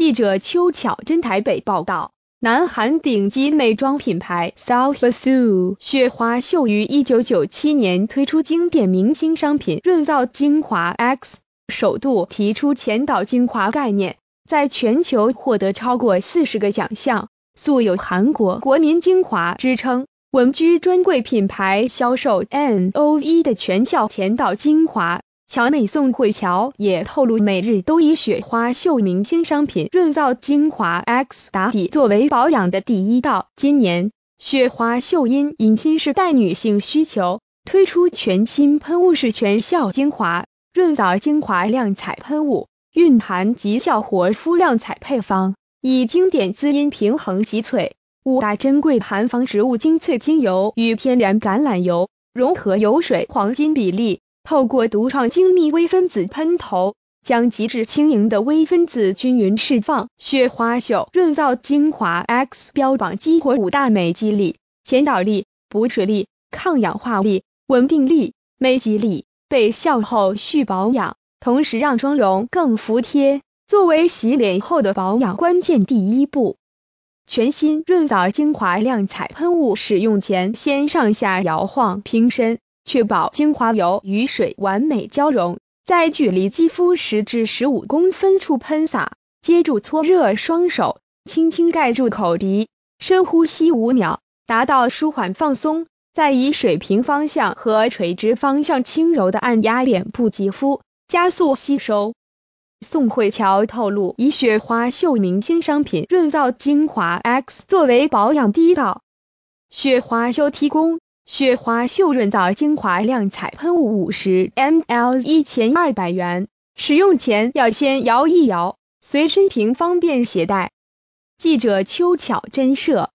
记者邱巧珍台北报道，南韩顶级美妆品牌 SouthSoo 雪花秀于一九九七年推出经典明星商品润燥精华 X，首度提出前导精华概念，在全球获得超过四十个奖项，素有韩国国民精华之称，稳居专柜品牌销售 NO 一的全校前导精华。乔美宋慧乔也透露，每日都以雪花秀明星商品润燥精华 X 打底作为保养的第一道。今年，雪花秀因迎新时代女性需求，推出全新喷雾式全效精华润燥精华亮彩喷雾，蕴含极效活肤亮彩配方，以经典滋阴平衡集萃，五大珍贵韩方植物精粹精油与天然橄榄油融合油水黄金比例。透过独创精密微分子喷头，将极致轻盈的微分子均匀释放。雪花秀润燥精华 X 标榜激活五大美肌力：前导力、补水力、抗氧化力、稳定力、美肌力，被效后续保养，同时让妆容更服帖。作为洗脸后的保养关键第一步，全新润燥精华亮彩喷雾使用前，先上下摇晃瓶身。确保精华油与水完美交融，在距离肌肤十至十五公分处喷洒，接住搓热双手，轻轻盖住口鼻，深呼吸五秒，达到舒缓放松。再以水平方向和垂直方向轻柔的按压脸部肌肤，加速吸收。宋慧乔透露，以雪花秀明星商品润燥精华 X 作为保养第一道，雪花秀提供。雪花秀润燥精华亮彩喷雾，五十 mL，一千二百元。使用前要先摇一摇，随身瓶方便携带。记者：邱巧珍摄。